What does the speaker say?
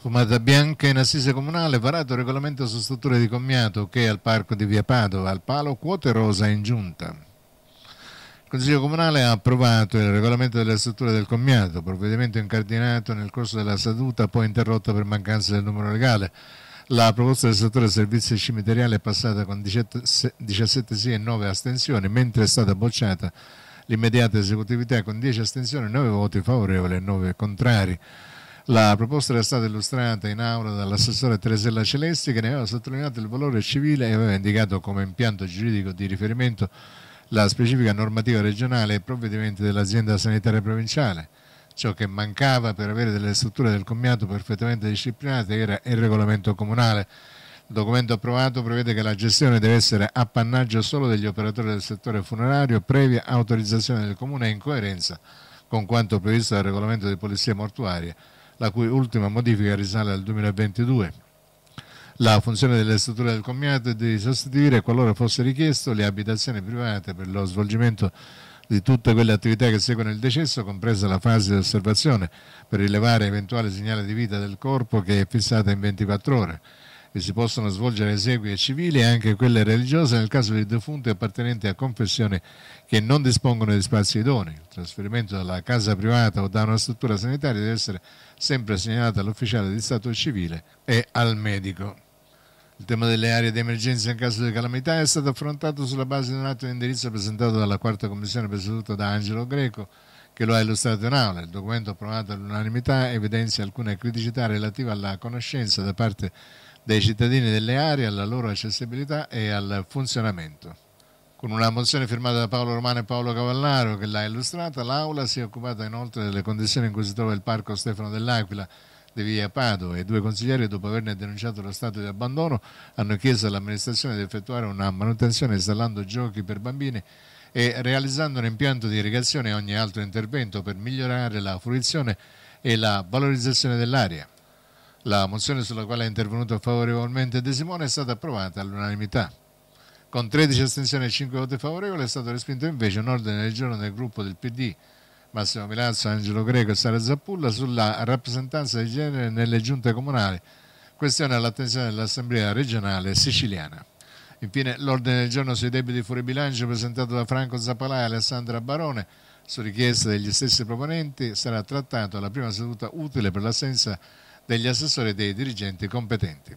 Fumata bianca in assise comunale, varato il regolamento su strutture di commiato che al parco di Via Padova, al palo quote rosa in giunta. Il Consiglio Comunale ha approvato il regolamento delle strutture del commiato, provvedimento incardinato nel corso della seduta poi interrotto per mancanza del numero legale. La proposta del settore servizi cimiteriali è passata con 17 sì e 9 astensioni, mentre è stata bocciata l'immediata esecutività con 10 astensioni, 9 voti favorevoli e 9 contrari. La proposta era stata illustrata in aula dall'assessore Teresella Celesti che ne aveva sottolineato il valore civile e aveva indicato come impianto giuridico di riferimento la specifica normativa regionale e provvedimenti dell'azienda sanitaria provinciale. Ciò che mancava per avere delle strutture del commiato perfettamente disciplinate era il regolamento comunale. Il documento approvato prevede che la gestione deve essere appannaggio solo degli operatori del settore funerario previa autorizzazione del comune in coerenza con quanto previsto dal regolamento di polizia mortuaria la cui ultima modifica risale al 2022. La funzione delle strutture del commiato è di sostituire, qualora fosse richiesto, le abitazioni private per lo svolgimento di tutte quelle attività che seguono il decesso, compresa la fase di osservazione, per rilevare eventuale segnale di vita del corpo che è fissata in 24 ore che si possono svolgere esequie civili e anche quelle religiose nel caso di defunti appartenenti a confessioni che non dispongono di spazi idoni. Il trasferimento dalla casa privata o da una struttura sanitaria deve essere sempre segnalato all'ufficiale di stato civile e al medico. Il tema delle aree di emergenza in caso di calamità è stato affrontato sulla base di un atto di indirizzo presentato dalla quarta commissione presieduta da Angelo Greco che lo ha illustrato in aula. Il documento approvato all'unanimità evidenzia alcune criticità relative alla conoscenza da parte di dei cittadini delle aree alla loro accessibilità e al funzionamento. Con una mozione firmata da Paolo Romano e Paolo Cavallaro che l'ha illustrata, l'Aula si è occupata inoltre delle condizioni in cui si trova il Parco Stefano dell'Aquila di Via Pado e due consiglieri, dopo averne denunciato lo stato di abbandono, hanno chiesto all'amministrazione di effettuare una manutenzione installando giochi per bambini e realizzando un impianto di irrigazione e ogni altro intervento per migliorare la fruizione e la valorizzazione dell'area. La mozione sulla quale è intervenuto favorevolmente De Simone è stata approvata all'unanimità. Con 13 astensioni e 5 voti favorevoli è stato respinto invece un ordine del giorno del gruppo del PD Massimo Milazzo, Angelo Greco e Sara Zappulla sulla rappresentanza di genere nelle giunte comunali, questione all'attenzione dell'Assemblea regionale siciliana. Infine l'ordine del giorno sui debiti fuori bilancio presentato da Franco Zappalà e Alessandra Barone su richiesta degli stessi proponenti sarà trattato alla prima seduta utile per l'assenza di degli assessori e dei dirigenti competenti.